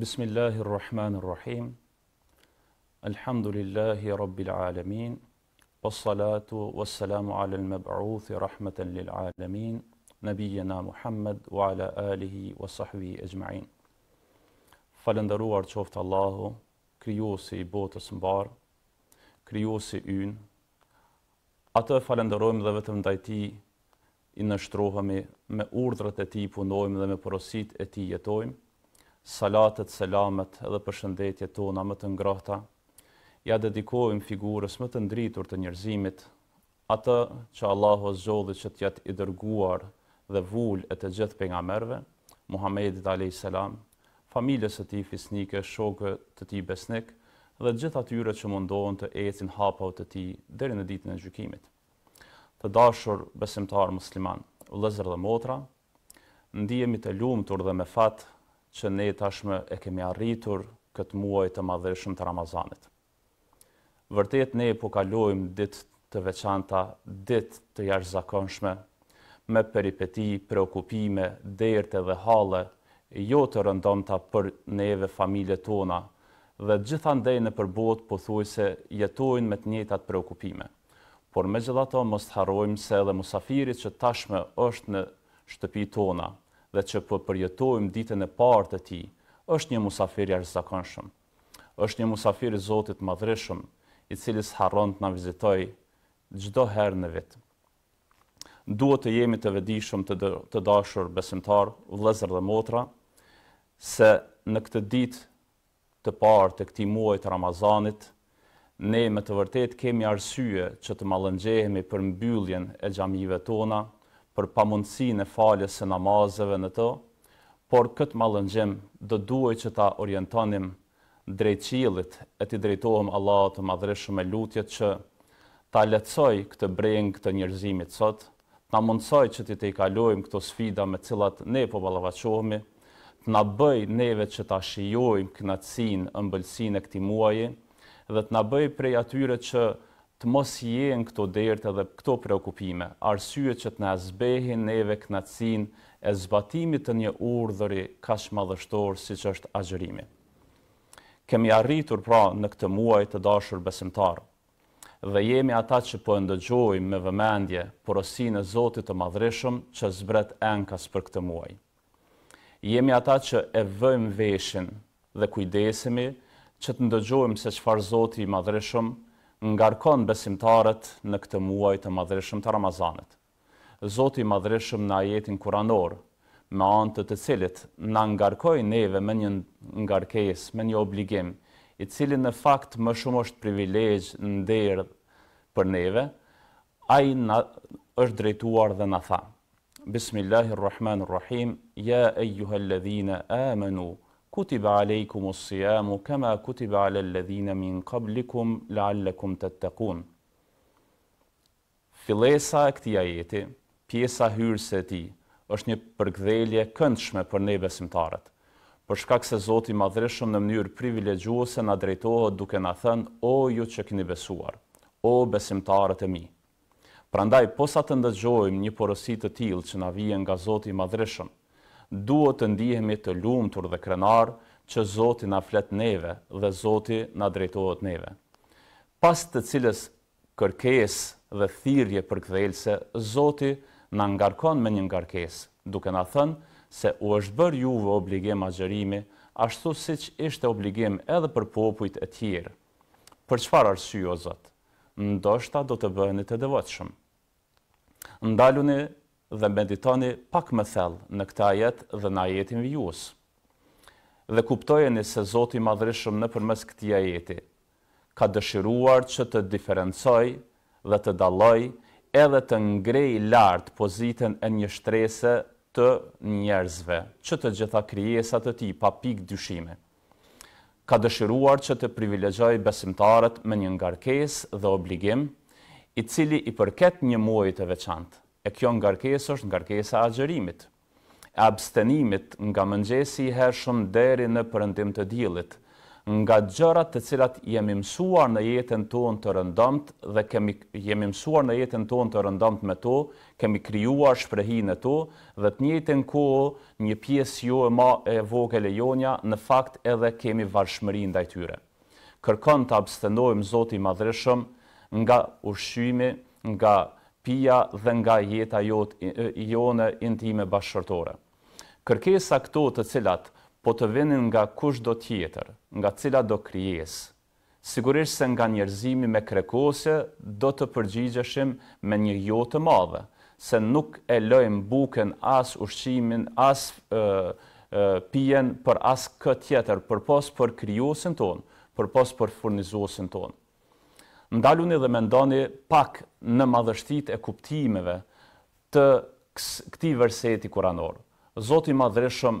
Bismillahi rrahman rrahim Alhamdulillahi rabbil alamin Wa wassalamu wa salamu ala al-mab'uuthi rahmatan lil alamin Nabiyyena Muhammad wa ala alihi wa sahbihi ajma'in Falëndëruar qoftë Allahu, krijuesi i botës mbar, krijuesi ynë. Atë falenderojmë dhe vetëm ndaj Ti i nënshtrohemi, me urdhrat e Ti punojmë dhe me porositë e Ti jetojmë salatet, selamet edhe përshëndetje tona më të ngrohta. Ja dedikojmë figurës më të ndritur të njerëzimit, atë që Allahu zgjodhi që të jetë i dërguar dhe vul e të gjithë pejgamberëve, Muhamedit Muhammedit salam, familjes së tij fisnike, shokë të tij besnik dhe gjithë atyre që mundohen të ecin hapaut të tij deri në ditën e gjykimit. Të dashur besimtar musliman, vëllezër dhe motra, ndihemi të lumtur dhe me fat që ne tashme e kemi arritur këtë muaj të madhëshëm të Ramazanit. Vërtet, ne po kalojmë dit të veçanta, dit të jashtëzakonshme, me peripeti, preokupime, derte dhe hale, jo të rëndonta për neve familje tona, dhe gjithandej në përbot po thuj se jetojnë me të njëtat preokupime. Por me gjitha to, mështë harojmë se edhe musafirit që tashme është në shtëpi tona, dhe që po përjetojm ditën e parë të tij, është një musafir i arzakonshëm. Është një musafir i Zotit madhreshëm, i cili s'haron të na vizitoj çdo herë në vit. Duhet të jemi të vedishëm të të dashur besimtar, vëllezër dhe motra, se në këtë ditë të parë të këtij muaji të Ramazanit, ne me të vërtet kemi arsye që të mallëngjehemi për mbylljen e xhamive tona për pamundësi në faljes e namazëve në të, por këtë malëngjem dhe duaj që ta orientonim drejqilit e ti drejtohëm Allah të madrëshu e lutjet që ta lecoj këtë brengë këtë njërzimit sot, ta mundsoj që ti të kalojmë këto sfida me të cilat ne po ballavaçohemi, të na bëj neve që ta shijojmë kënaqësinë, ëmbëlsinë e këtij muaji, dhe të na bëj prej atyre që të mos jenë këto dertë edhe këto preokupime, arsyet që të në azbehin neve knatsin e zbatimit të një urdhëri kash madhështor si që është agjërimi. Kemi arritur pra në këtë muaj të dashur besimtarë, dhe jemi ata që po ndëgjojmë me vëmendje porosin e Zotit të madhreshëm që zbret enkas për këtë muaj. Jemi ata që e vëjmë veshin dhe kujdesimi që të ndëgjojmë se qëfar Zotit i madhreshëm ngarkon besimtarët në këtë muaj të madhreshëm të Ramazanit. Zoti i madhreshëm në ajetin kuranor, me anë të të cilit na ngarkoi neve me një ngarkesë, me një obligim, i cili në fakt më shumë është privilegj derë për neve, ai na është drejtuar dhe na tha: Bismillahirrahmanirrahim, ya ayyuhalladhina amanu kutiba alejkum usijamu, kema kutiba ale ledhina min kablikum, la allekum të të Filesa e këti ajeti, pjesa hyrës e ti, është një përgdhelje këndshme për ne besimtarët, për shkak se Zoti madhreshëm në mënyrë privilegjuose na drejtohet duke na thënë o ju që keni besuar, o besimtarët e mi. Prandaj posa të ndëgjojmë një porosi të tillë që na vjen nga Zoti madhreshëm, duhet të ndihemi të lumëtur dhe krenar që Zoti na flet neve dhe Zoti na drejtohet neve. Pas të cilës kërkes dhe thirje për këdhelse, Zoti na ngarkon me një ngarkes, duke na thënë se u është bërë juve obligim agjerimi, ashtu si që ishte obligim edhe për popujt e tjerë. Për qëfar o Zot? Ndoshta do të bëheni të devotshëm. Ndaluni dhe meditoni pak më thellë në këta jetë dhe në jetin vijues. Dhe kuptojeni se Zoti Madrishëm në nëpërmes këtia jeti, ka dëshiruar që të diferencoj dhe të daloj edhe të ngrej lartë pozitën e një shtrese të njerëzve, që të gjitha krijesat të ti pa pikë dyshime. Ka dëshiruar që të privilegjoj besimtarët me një ngarkes dhe obligim, i cili i përket një muaj të veçantë e kjo nga rkesë është nga rkesë a gjërimit, e abstenimit nga mëngjesi i hershëm deri në përëndim të dilit, nga gjërat të cilat jemi mësuar në jetën ton të rëndomt dhe kemi jemi mësuar në jetën ton të rëndomt me to, kemi krijuar e to dhe të njëjtën kohë një pjesë jo e ma e vogël e jonja në fakt edhe kemi varshmëri ndaj tyre. Kërkon të abstenojmë Zoti i Madhreshëm nga ushqimi, nga pia dhe nga jeta jot, jone intime bashkërtore. Kërkesa këto të cilat po të venin nga kush do tjetër, nga cila do kryes, sigurisht se nga njerëzimi me krekose do të përgjigjeshim me një jotë madhe, se nuk e lojmë buken as ushqimin, as uh, uh, pijen për as këtë tjetër, për pos për kryosin tonë, për pos për furnizosin tonë ndaluni dhe ndoni pak në madhështit e kuptimeve të këti verseti kuranor. Zoti madhërishëm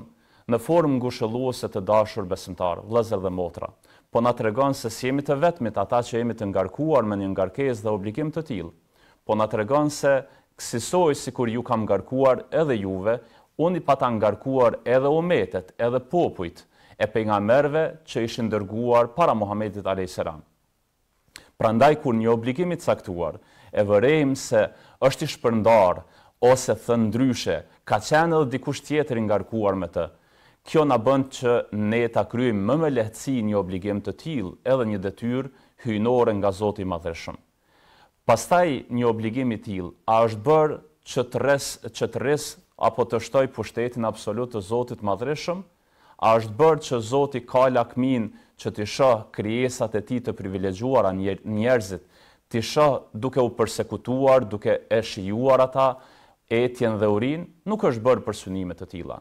në formë ngushëlluose të dashur besimtar, vlezër dhe motra, po na të se si jemi të vetmit ata që jemi të ngarkuar me një ngarkes dhe obligim të tilë, po na të se kësisoj si kur ju kam ngarkuar edhe juve, unë i pata ngarkuar edhe ometet, edhe popujt, e për nga merve që ishë ndërguar para Muhammedit a.s. Pra ndaj kur një obligimit saktuar e vërejmë se është i shpërndar ose thënë ndryshe, ka qenë edhe dikush tjetër i ngarkuar me të, kjo në bënd që ne ta kryim më me lehëci një obligim të tjil edhe një detyr hynore nga Zoti i madhërshëm. Pastaj një obligim i tjil, a është bërë që të res, që të res apo të shtoj pushtetin absolut të Zotit madrëshëm, a është bërë që Zotit ka lakmin që ti shoh krijesat e tij të privilegjuara njerëzit, ti shoh duke u përsekutuar, duke e shijuar ata etjen dhe urin, nuk është bërë për synime të tilla.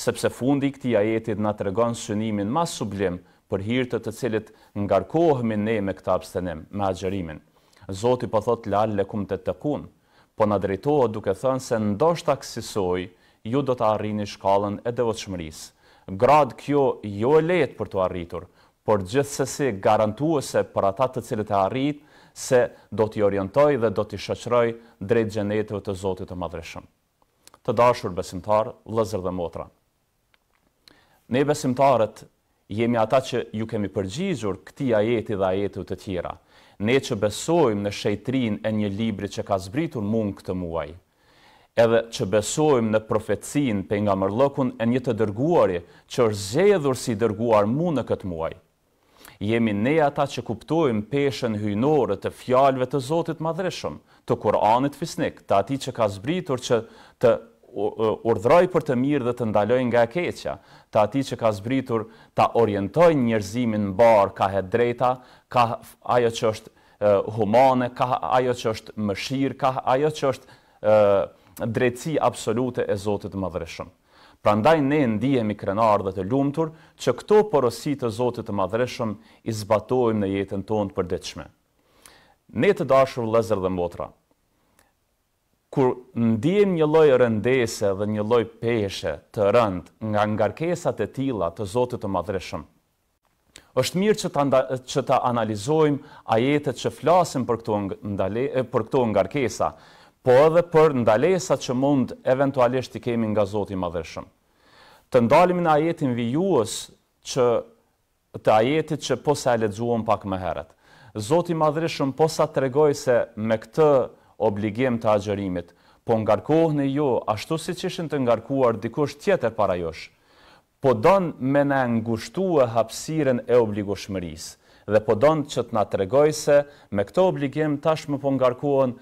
Sepse fundi i këtij ajeti na tregon synimin më sublim për hir të të nga ngarkohemi ne me këtë abstenim, me agjerimin. Zoti po thot la lekum të kun, po na drejtohet duke thënë se ndoshta aksisoj ju do të arrini shkallën e devotshmërisë. Grad kjo jo e lehtë për të arritur, por gjithsesi garantuese për ata të cilët e arrit se do t'i orientoj dhe do t'i shoqëroj drejt gjenetëve të Zotit të madhreshëm. Të dashur besimtar, lëzër dhe motra. Ne besimtarët jemi ata që ju kemi përgjigjur këti ajeti dhe ajetëve të tjera. Ne që besojmë në shejtrin e një libri që ka zbritur mund këtë muaj, edhe që besojmë në profetsin për nga mërlëkun e një të dërguari që është zhejëdhur si dërguar mund në këtë muaj, jemi ne ata që kuptojmë peshen hynore të fjalve të Zotit madhreshëm, të Koranit fisnik, të ati që ka zbritur që të urdhroj për të mirë dhe të ndaloj nga keqja, të ati që ka zbritur të orientoj njërzimin barë ka he drejta, ka ajo që është humane, ka ajo që është mëshirë, ka ajo që është drejtësi absolute e Zotit madhreshëm. Pra ndaj ne ndihemi krenar dhe të lumtur që këto porosit të Zotit të madhreshëm i zbatojmë në jetën tonë për përdeqme. Ne të dashur lezer dhe motra, kur ndihemi një loj rëndese dhe një loj peshe të rënd nga ngarkesat e tila të Zotit të madhreshëm, është mirë që të që analizojmë ajetet që flasin për këto ndale për këto ngarkesa, po edhe për ndalesat që mund eventualisht i kemi nga Zoti Madhërshëm. Të ndalim në ajetin vijuës që të ajetit që posa e a ledzuon pak më heret. Zoti Madhërshëm po posa të regoj se me këtë obligim të agjerimit, po ngarkohën ju jo, ashtu si që ishën të ngarkuar dikush tjetër para josh, po donë me në ngushtu e hapsiren e obligoshmërisë dhe po donë që të nga të regoj se me këto obligim tash më po ngarkuon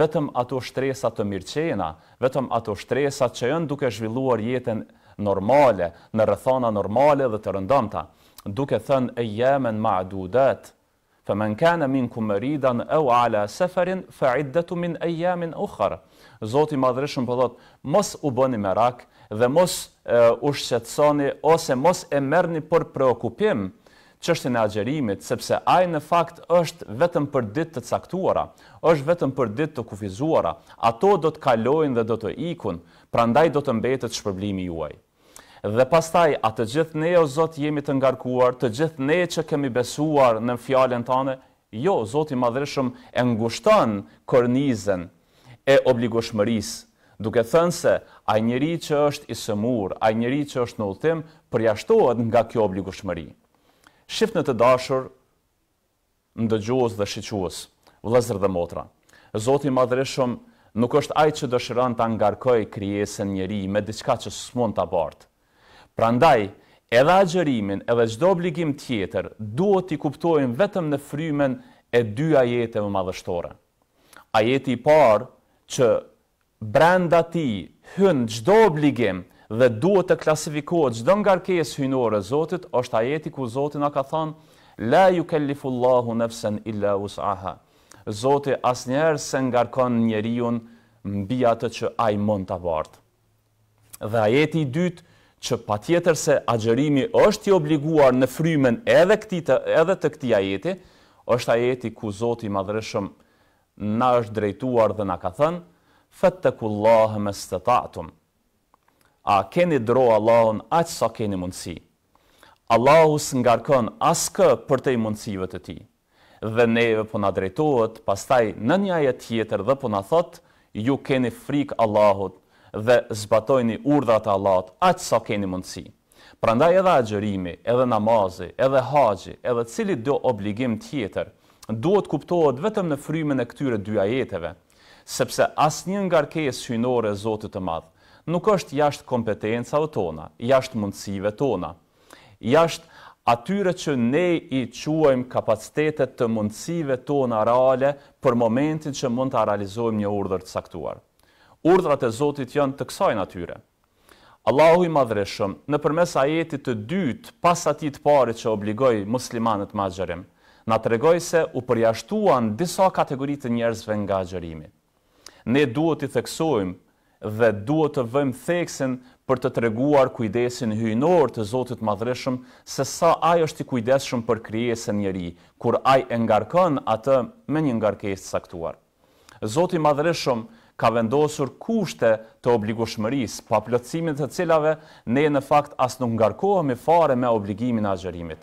vetëm ato shtresat të mirqena, vetëm ato shtresat që jënë duke zhvilluar jetën normale, në rëthana normale dhe të rëndamta, duke thënë e jemen ma adudet, fë men kene min kumëridan e u ala seferin, fë iddetu min e jemin u Zotë i madrëshën pëllot, po mos u bëni me rakë, dhe mos e, u shqetsoni, ose mos e merni për preokupim, qështë në agjerimit, sepse ajë në fakt është vetëm për ditë të caktuara, është vetëm për ditë të kufizuara, ato do të kalojnë dhe do të ikun, pra ndaj do të mbetët shpërblimi juaj. Dhe pastaj, atë gjithë ne, o Zotë, jemi të ngarkuar, të gjithë ne që kemi besuar në fjallën të anë, jo, Zotë i madrëshëm e ngushtan kërnizën e obligoshmërisë, duke thënë se a njëri që është isëmur, a njëri që është në utim, përjashtohet nga kjo obligoshmëri. Shqipt në të dashur, në dëgjuhës dhe shqyquhës, vlëzër dhe motra. Zotin madrëshëm nuk është ajtë që dëshiran të angarkoj kryesën njëri me diçka që së mund të abartë. Pra ndaj, edhe agjerimin, edhe gjdo obligim tjetër, duhet t'i kuptojnë vetëm në frymen e dy ajete më madhështore. Ajeti parë që brenda ti hynë gjdo obligim, dhe duhet të klasifikohet çdo ngarkesë hynore Zotit është ajeti ku Zoti na ka thënë la yukallifullahu nafsan illa wus'aha Zoti asnjëherë se ngarkon njeriu mbi atë që ai mund ta vart. Dhe ajeti i dytë që patjetër se agjerimi është i obliguar në frymen edhe këtij edhe të këtij ajeti është ajeti ku Zoti i Madhreshëm na është drejtuar dhe na ka thënë fatakullahu mastata'tum a keni dro Allahun aqë sa keni mundësi. Allahu së ngarkon askë për të i mundësive të ti. Dhe neve po në drejtuot, pastaj në një ajet tjetër dhe po në thot, ju keni frikë Allahut dhe zbatojni urdhat e Allahut aq sa keni mundsi. Prandaj edhe agjërimi, edhe namazi, edhe haxhi, edhe cili do obligim tjetër, duhet kuptohet vetëm në frymën e këtyre dy ajeteve, sepse asnjë ngarkesë hyjnore e Zotit të Madh nuk është jashtë kompetencave tona, jashtë mundësive tona, jashtë atyre që ne i quajmë kapacitetet të mundësive tona reale për momentin që mund të realizojmë një urdhër të saktuar. Urdhrat e Zotit janë të kësaj natyre. Allahu i madhreshëm, në përmes ajetit të dytë, pas ati të pari që obligoj muslimanët ma gjërim, na të regoj se u përjashtuan disa kategoritë njerëzve nga gjërimi. Ne duhet i theksojmë dhe duhet të vëjmë theksin për të treguar kujdesin hyjnor të Zotit Madhreshëm se sa ai është i kujdesshëm për krijesën e njeri, kur ai e ngarkon atë me një ngarkesë të caktuar. Zoti Madhreshëm ka vendosur kushte të obligueshmërisë, pa po plotësimin të cilave ne në fakt as nuk ngarkohemi fare me obligimin e agjërimit.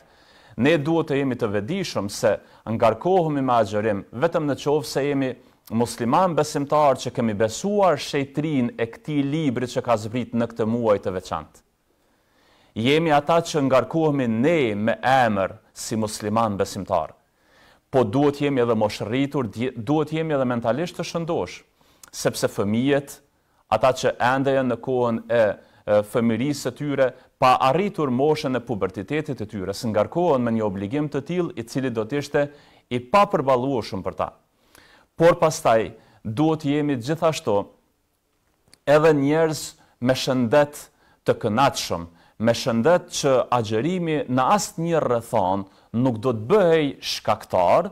Ne duhet të jemi të vetëdijshëm se ngarkohemi me agjërim vetëm në qoftë se jemi musliman besimtar që kemi besuar shejtrin e këti libri që ka zbrit në këtë muaj të veçant. Jemi ata që ngarkuhemi ne me emër si musliman besimtar. Po duhet jemi edhe moshëritur, duhet jemi edhe mentalisht të shëndosh, sepse fëmijet, ata që endeja në kohën e fëmirisë të tyre, pa arritur moshën e pubertitetit të tyre, së ngarkohen me një obligim të tilë i cili do tishte i pa përbaluo shumë për ta por pastaj duhet jemi gjithashtu edhe njerëz me shëndet të kënatëshëm, me shëndet që agjerimi në asë një nuk do të bëhej shkaktar,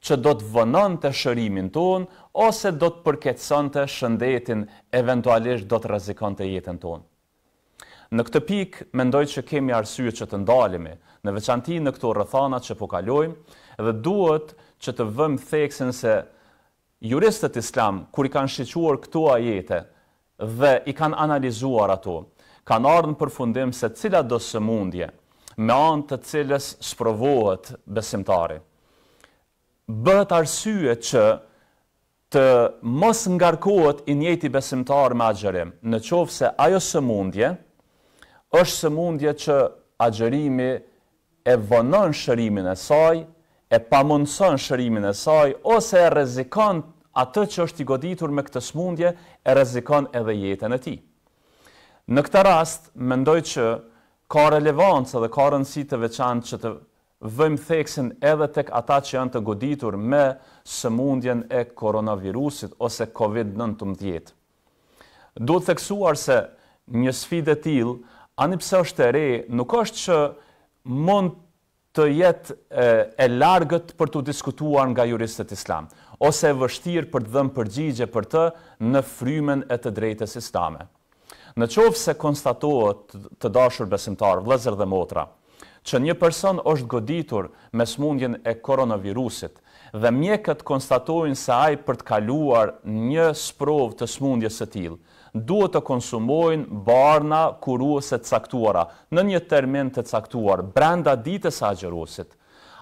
që do të vënën të shërimin ton, ose do të përketson të shëndetin, eventualisht do të rezikon të jetën ton. Në këtë pik, mendoj që kemi arsye që të ndalimi, në veçanti në këto rëthanat që pokalojmë, dhe duhet që të vëmë theksin se juristët islam, kur i kanë shqyquar këto ajete dhe i kanë analizuar ato, kanë ardhën për fundim se cila do së mundje, me anë të cilës sprovohet besimtari. Bëhet arsye që të mos ngarkohet i njëti besimtar me agjerim, në qovë se ajo së mundje, është së mundje që agjerimi e vënën shërimin e saj, e pamundëson shërimin e saj, ose e rezikon atë që është i goditur me këtë smundje, e rezikon edhe jetën e ti. Në këtë rast, mendoj që ka relevancë dhe ka rëndësi të veçanë që të vëjmë theksin edhe tek ata që janë të goditur me sëmundjen e koronavirusit ose COVID-19. Duhet theksuar se një sfide t'il, anipse është e re, nuk është që mund të jetë e largët për të diskutuar nga juristët islam, ose e vështirë për të dhëmë përgjigje për të në frymen e të drejtës islame. Në qovë se konstatohet të dashur besimtarë, vlezër dhe motra, që një person është goditur me smundjen e koronavirusit dhe mjekët konstatohin se ajë për të kaluar një sprov të smundjes e tilë, duhet të konsumojnë barna kuruese të caktuara në një termin të caktuar brenda ditës së agjëruesit.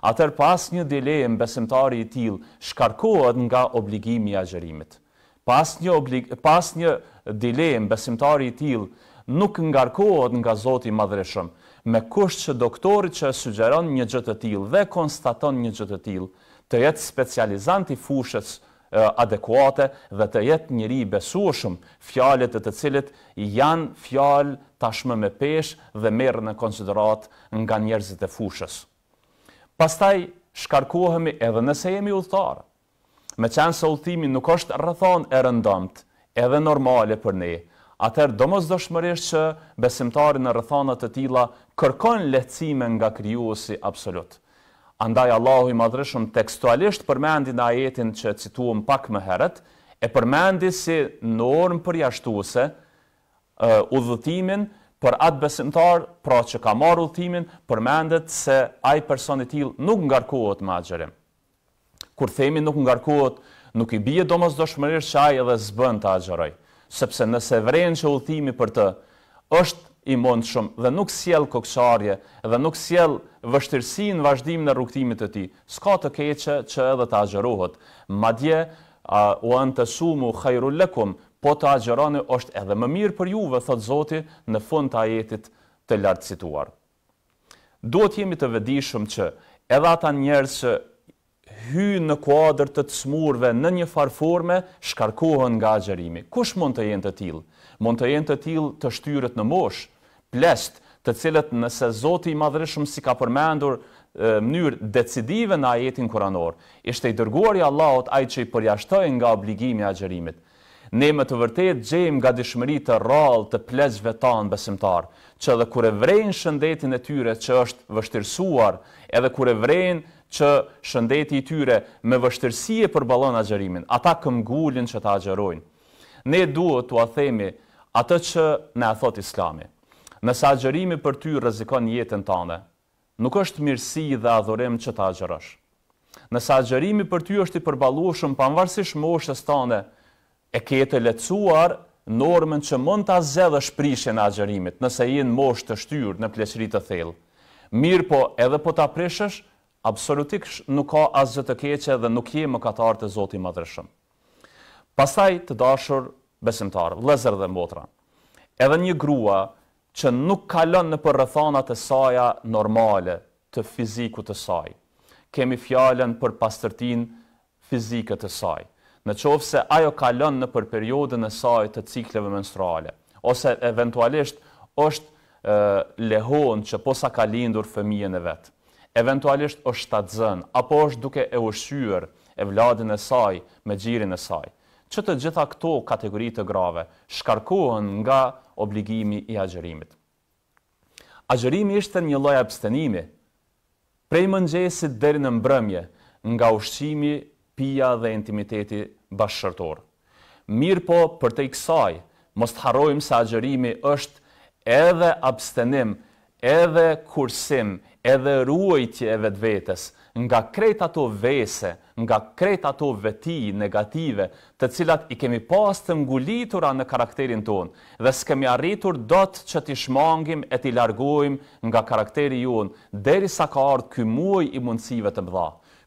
Atër pas një dilemë besimtari i tillë shkarkohet nga obligimi i agjërimit. Pas një pas një dilemë besimtari i tillë nuk ngarkohet nga zoti madhreshëm, me kusht që doktorit që sugjeron një gjë të tillë konstaton një gjë të tillë të jetë specializant i fushës adekuate dhe të jetë njëri besuëshëm fjalet të të cilit janë fjal tashmë me pesh dhe merë në konsiderat nga njerëzit e fushës. Pastaj shkarkohemi edhe nëse jemi ullëtarë. Me qenë se ullëtimi nuk është rëthon e rëndomt, edhe normale për ne, atër do mos dëshmërisht që besimtari në rëthonat të tila kërkon lehcime nga kryuosi absolutë. Andaj Allahu i madrëshëm tekstualisht përmendi në ajetin që cituam pak më herët, e përmendi si normë për udhëtimin për atë besimtar, pra që ka marrë udhëtimin, përmendet se ai person i nuk ngarkohet me axherim. Kur themi nuk ngarkohet, nuk i bie domosdoshmërisht që ai edhe zbën ta axheroj, sepse nëse vren që udhëtimi për të është i mundshëm dhe nuk sjell kokçarje dhe nuk sjell vështirësi në vazhdim në rukëtimit të tij. S'ka të keqe që edhe të agjërohet. Madje a, u sumu, khairul lakum, po të agjëroni është edhe më mirë për juve, thot Zoti në fund të ajetit të lartë cituar. Duhet jemi të vëdishëm që edhe ata njerëz që hyjnë në kuadrë të të smurve në një farforme, shkarkohen nga agjerimi. Kush mund të jenë të tilë? Mund të jenë të tilë të shtyrët në moshë, plesht, të cilët nëse Zoti i madhërishëm si ka përmendur mënyrë decidive në ajetin kuranor, ishte i dërguar i Allahot ajtë që i përjashtojnë nga obligimi a gjerimit. Ne më të vërtet gjejmë nga dëshmëri të rralë të plesjve tanë besimtar, që edhe kure vrejnë shëndetin e tyre që është vështirsuar, edhe kure vrejnë që shëndeti i tyre me vështirësi e përballon a ata këmgullin që ta gjerojnë. Ne duhet të athemi atë që na thot islami. Nëse agjërimi për ty rrezikon jetën tënde, nuk është mirësi dhe adhurim që ta agjërosh. Nëse agjërimi për ty është i përballueshëm pavarësisht moshës tënde, e ke të lecuar normën që mund ta zgjedhësh prishjen e agjërimit, nëse je në moshë të shtyrë në pleqëri të thellë. Mirë po, edhe po ta prishësh, absolutisht nuk ka asgjë të keqe dhe nuk je më katarë te Zoti i Madhreshëm. Pastaj të dashur besimtarë, vëllezër dhe motra. Edhe një grua që nuk kalon në përrëthanat e saja normale të fiziku të saj. Kemi fjallën për pastërtin fizike të saj. Në qovë se ajo kalon në përperiodën e saj të cikleve menstruale, ose eventualisht është e, lehon që posa ka lindur fëmijën e vetë. Eventualisht është të zënë, apo është duke e ushqyër e vladin e saj me gjirin e saj që të gjitha këto kategori të grave shkarkohen nga obligimi i agjerimit. Agjerimi ishte një lloj abstenimi prej mëngjesit deri në mbrëmje nga ushqimi, pija dhe intimiteti bashkëshortor. Mirë po për të iksaj, mos harrojmë se agjerimi është edhe abstenim, edhe kursim, edhe ruajtje e vetvetes, nga krejt ato vese, nga krejt ato veti negative, të cilat i kemi pas të ngulitura në karakterin tonë, dhe s'kemi arritur dot që t'i shmangim e t'i largojmë nga karakteri jonë, deri sa ka ardhë kë muaj i mundësive të mdha,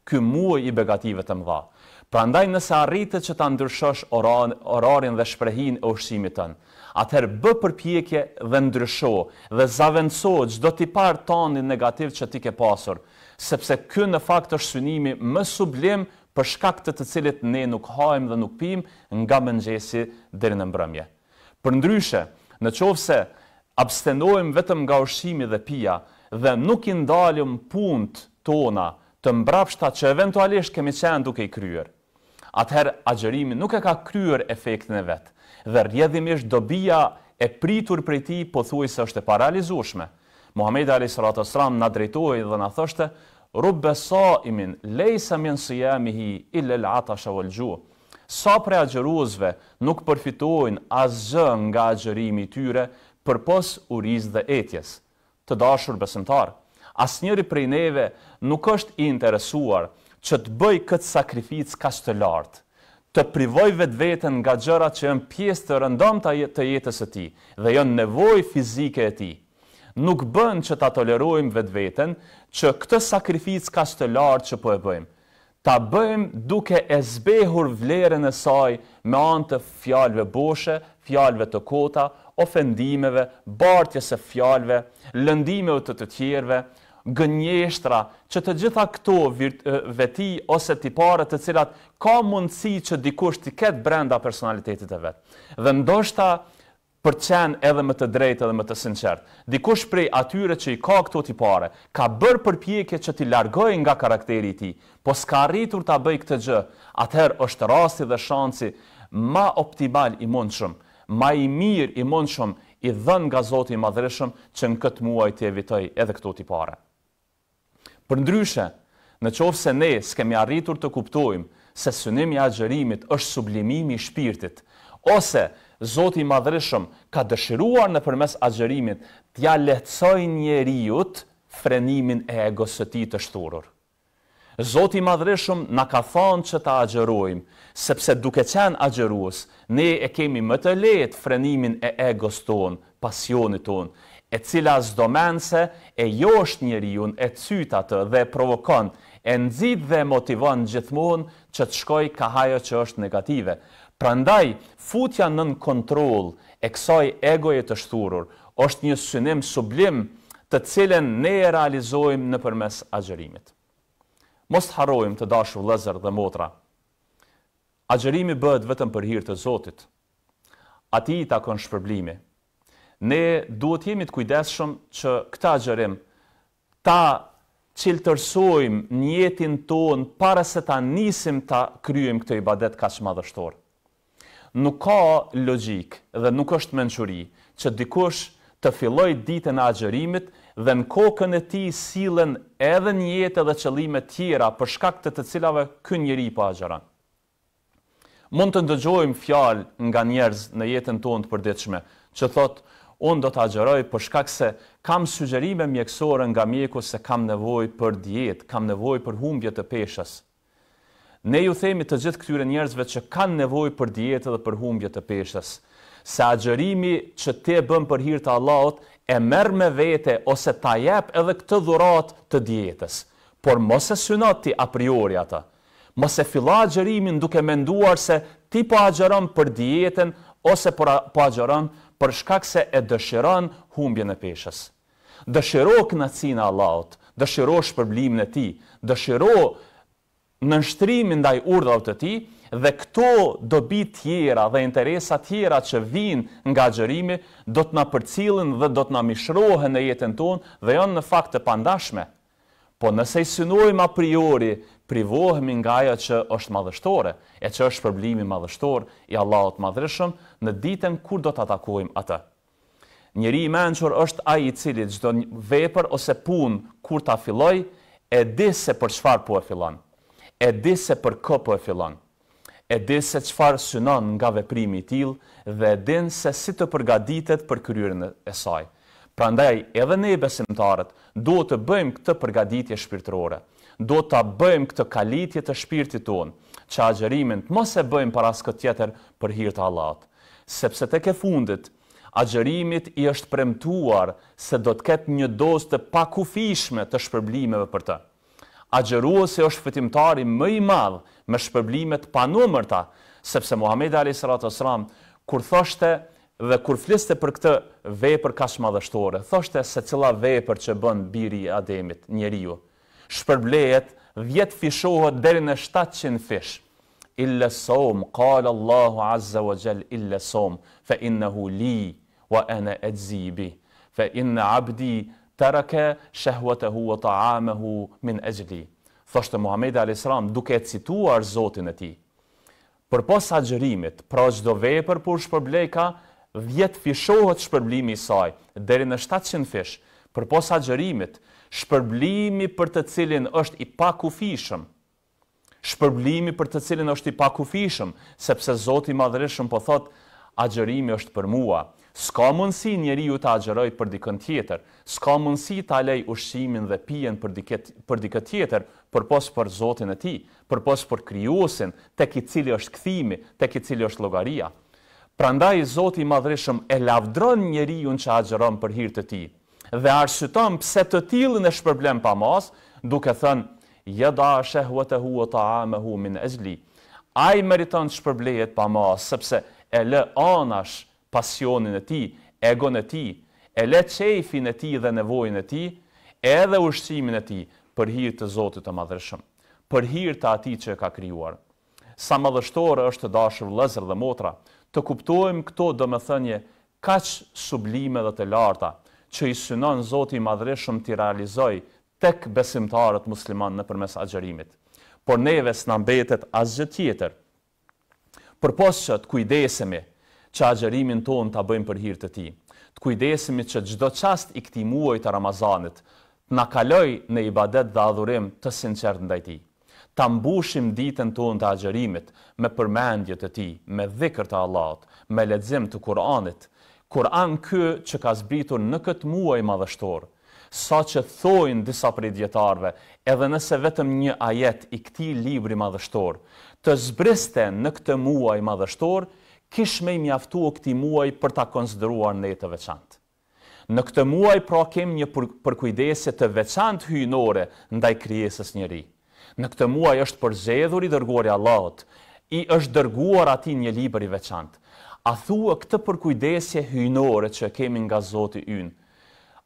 kë muaj i begative të mdha. Pra ndaj nëse arritët që ta ndryshosh oran, orarin dhe shprehin e ushqimit tënë, atëherë bë përpjekje dhe ndrysho dhe zavendëso gjdo t'i parë tani negativ që ti ke pasur, sepse ky në fakt është synimi më sublim për shkak të të cilit ne nuk hajmë dhe nuk pimë nga mëngjesi deri në mbrëmje. ndryshe, në qovë se abstenojmë vetëm nga ushimi dhe pia dhe nuk i ndalëm punt tona të mbrapshta që eventualisht kemi qenë duke i kryer, atëherë agjerimi nuk e ka kryer efektin e vetë dhe rjedhimisht dobia e pritur për ti po thuj se është e paralizushme. Muhammed Ali sallallahu alaihi wasallam na drejtoi dhe na thoshte rubba saimin leysa min siyamihi illa al'atash wal ju'a sa pre agjëruesve nuk përfitojnë asgjë nga agjërimi i tyre përpos uriz dhe etjes të dashur besimtar asnjëri prej neve nuk është i interesuar që të bëj këtë sakrificë kaq të lartë të privoj vetë vetën nga gjërat që janë pjesë të rëndomta të jetës së tij dhe janë nevojë fizike e tij nuk bën që ta tolerojmë vetë vetën, që këtë sakrific ka së të lartë që po e bëjmë. Ta bëjmë duke e zbehur vlerën e saj me anë të fjalve boshe, fjalve të kota, ofendimeve, bartjes e fjalve, lëndimeve të të tjerve, gënjeshtra, që të gjitha këto veti ose tipare të cilat ka mundësi që dikush t'i ketë brenda personalitetit e vetë. Dhe ndoshta, për qenë edhe më të drejtë edhe më të sinqertë. Dikush prej atyre që i ka këto t'i pare, ka bërë përpjekje që t'i largojë nga karakteri ti, po s'ka rritur t'a bëj këtë gjë, atëherë është rasti dhe shansi ma optimal i mund shumë, ma i mirë i mund shumë, i dhënë nga Zotë i madhreshëm që në këtë muaj t'i evitoj edhe këto t'i pare. Për ndryshe, në qofë se ne s'kemi arritur të kuptojmë se synimi i agjërimit është sublimimi i shpirtit ose Zoti i madhreshëm ka dëshiruar nëpërmes agjërimit t'i tja lehtësoj njeriut frenimin e egosëti tij të shturur. Zoti i madhreshëm na ka thonë që ta agjërojmë, sepse duke qenë agjërues, ne e kemi më të lehtë frenimin e egos ton, pasionit ton, e cila zdomense e josht njeriu, e cyt atë dhe provokonë provokon, e nëzit dhe motivon gjithmonë që të shkoj ka hajo që është negative. Prandaj, futja nën kontrol e kësaj egoje të shturur, është një synim sublim të cilën ne e realizojmë në përmes agjerimit. Mos të harojmë të dashu lezër dhe motra. Agjerimi bëhet vetëm për hirtë të Zotit. A ti i takon shpërblimi. Ne duhet jemi të kujdeshëm që këta agjerim ta ciltërsojmë një jetin tonë para se ta nisim ta kryem këtë ibadet kaq që madhështor. Nuk ka logjik dhe nuk është mençuri që dikush të filloj ditën e agjërimit dhe në kokën e tij sillen edhe një jetë dhe qëllime të tjera për shkak të të cilave njëri i pa agjëran. Mund të dëgjojmë fjalë nga njerëz në jetën tonë të përditshme, që thotë, unë do të agjeroj për shkak se kam sugjerime mjekësore nga mjeku se kam nevoj për dietë, kam nevoj për humbje të peshës. Ne ju themi të gjithë këtyre njerëzve që kanë nevoj për dietë dhe për humbje të peshës. Se agjerimi që te bëm për hirtë të Allahot e merë me vete ose ta jep edhe këtë dhurat të dietës. Por mos e synat ti a priori ata. Mos e fila agjerimin duke menduar se ti po agjeron për dietën ose po, po agjeron për shkak se e dëshiron humbjen e peshës. Dëshiro knacina Allahot, dëshiro shpërblim në ti, dëshiro në nështrimin ndaj urdhav të ti, dhe këto dobi tjera dhe interesa tjera që vinë nga gjërimi, do të na përcilin dhe do të na mishrohen në jetën tonë dhe janë në fakt të pandashme. Po nëse i synojmë a priori privohemi nga ajo që është madhështore, e që është problemi madhështor i Allahut madhreshëm në ditën kur do të atakojmë atë. Njëri i mençur është ai i cili çdo vepër ose punë kur ta filloj, e di se për çfarë po e fillon. E di se për kë po e fillon. E di se çfarë synon nga veprimi i tillë dhe e din se si të përgaditet për kryerjen e saj. Prandaj edhe ne besimtarët duhet të bëjmë këtë përgatitje shpirtërore do të bëjmë këtë kalitje të shpirtit tonë, që agjerimin të mos e bëjmë për asë këtë tjetër për hirtë të Allahët. Sepse të ke fundit, agjerimit i është premtuar se do të ketë një dozë të pakufishme të shpërblimeve për të. Agjeruosi është fëtimtari më i madhë me shpërblimet pa numërta, sepse Muhammed Ali Sratë Osram, kur thoshte dhe kur fliste për këtë vej për kashma dhe shtore, thoshte se cila vej për që bën biri Ademit, njeri ju, shpërblejet, dhjetë fishohet dheri në 700 fish. Illa som, kalë Allahu Azza wa Gjell, illa som, fe inna li, wa ana e dzibi, fe inna abdi, të rake, wa ta min e gjli. Thoshtë të Muhammed A.S. duke cituar zotin e ti. Për posa gjërimit, pra gjdo vepër për shpërblejka, shpërblej dhjetë fishohet shpërblimi saj, dheri në 700 fish, për posa gjërimit, shpërblimi për të cilin është i pakufishëm, shpërblimi për të cilin është i pakufishëm, sepse Zoti madhërishëm po thot, gjërimi është për mua, s'ka mundësi njeri ju të gjëroj për dikën tjetër, s'ka mundësi të alej ushqimin dhe pijen për, diket, për dikët tjetër, për pos për Zotin e ti, për pos për kryusin, të ki cili është këthimi, të ki cili është logaria. Prandaj, Zoti madhërishëm e lavdron njeri ju në që agjeron për hirtë të ti, dhe arsyton pse të tillë në shpërblem pa mas, duke thënë yada shahwatahu wa ta'amahu min ajli. Ai meriton shpërblehet pa mas sepse e lë anash pasionin e tij, egon e tij, e lë çejfin e tij dhe nevojën e tij, edhe ushqimin e tij për hir të Zotit të Madhreshëm, për hir të atij që e ka krijuar. Sa më është është dashur vëllazër dhe motra, të kuptojmë këto domethënie kaq sublime dhe të larta, që i synon Zoti i Madhreshëm të realizoj tek besimtarët muslimanë nëpërmes agjërimit. Por neve s'na mbetet asgjë tjetër. Për që të kujdesemi që agjërimin ton ta bëjmë për hir të Ti. Të kujdesemi që çdo çast i këtij muaji të Ramazanit të na kaloj në ibadet dhe adhurim të sinqert ndaj Ti. Ta mbushim ditën ton të agjërimit me përmendje të Ti, me dhikr të Allahut, me lexim të Kuranit, Kur'an ky që ka zbritur në këtë muaj madhështor, sa që thojnë disa prej edhe nëse vetëm një ajet i këti libri madhështor, të zbriste në këtë muaj madhështor, kish i mjaftu o këti muaj për ta konsideruar në të veçantë. Në këtë muaj pra kem një përkujdesje të veçantë hyjnore ndaj krijesës njëri. Në këtë muaj është përzedhur i dërguar i Allahot, i është dërguar ati një libri veçantë, A thua këtë përkujdesje hyjnore që kemi nga Zoti ynë,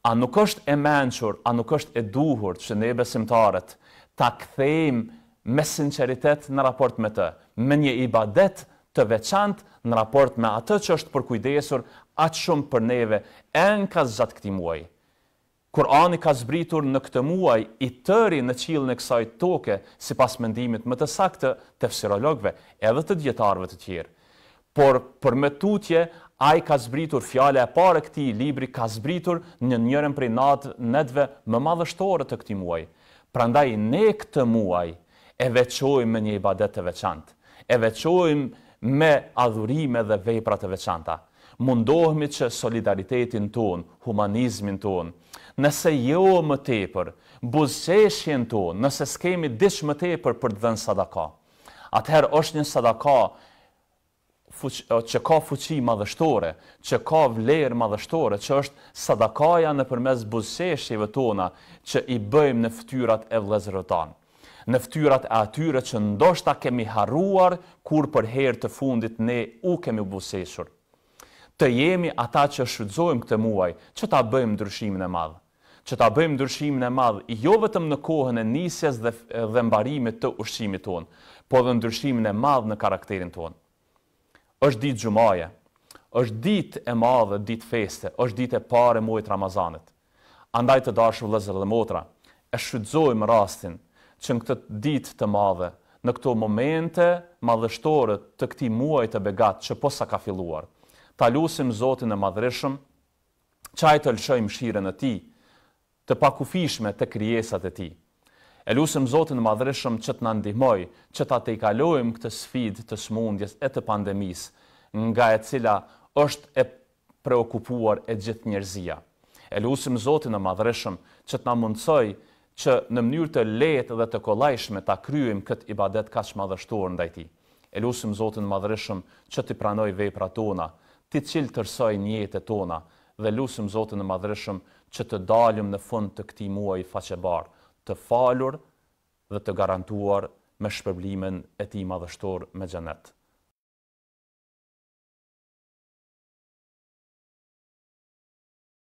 a nuk është e menqur, a nuk është e duhur që ne besimtarët ta kthejmë me sinceritet në raport me të, me një ibadet të veçant në raport me atë që është përkujdesur atë shumë për neve e në ka zatë këti muaj. Kurani ka zbritur në këtë muaj i tëri në qilën e kësaj toke si pas mendimit më të sakte të fësirologve edhe të djetarve të tjerë por për me tutje, a i ka zbritur fjale e pare këti i libri, ka zbritur një njërën prej natë nëtëve më madhështore të këti muaj. Pra ndaj, ne këtë muaj e veqojmë me një ibadet të veçantë, e veqojmë me adhurime dhe vejprat të veçanta. Mundohemi që solidaritetin ton, humanizmin ton, nëse jo më tepër, buzqeshjen ton, nëse s'kemi dish më tepër për të dhenë sadaka. Atëherë është një sadaka që ka fuqi madhështore, që ka vlerë madhështore, që është sadakaja në përmes buzësheshjeve tona që i bëjmë në ftyrat e vlezërëtan. Në ftyrat e atyre që ndoshta kemi haruar, kur për herë të fundit ne u kemi buzësheshur. Të jemi ata që shudzojmë këtë muaj, që ta bëjmë ndryshimin e madhë. Që ta bëjmë ndryshimin e madhë, jo vetëm në kohën e nisjes dhe, dhe mbarimit të ushqimit tonë, po dhe ndryshimin e madhë në karakterin tonë është ditë gjumaje, është ditë e madhe, ditë feste, është ditë e pare muajit Ramazanit. Andaj të dashë vëllezër dhe motra, e shudzojmë rastin që në këtë ditë të madhe, në këto momente madhështore të këti muaji të begat që posa ka filluar, ta lusim Zotin e madhërishëm, qaj të lëshojmë shire në ti, të pakufishme të krijesat e ti, E lusim Zotin më madhreshëm që të nëndihmoj, që të të kalohim këtë sfid të smundjes e të pandemis, nga e cila është e preokupuar e gjithë njerëzia. E lusim Zotin e madhreshëm që të në mundësoj që në mënyrë të letë dhe të kolajshme të kryim këtë ibadet ka që madhështuar në dajti. E lusim Zotin e madhreshëm që të pranoj vej pra tona, ti cilë tërsoj rsoj njete tona dhe lusim Zotin e madhreshëm që të dalim në fund të këti muaj faqebarë të falur dhe të garantuar me shpërblimin e tij madhështor me xhenet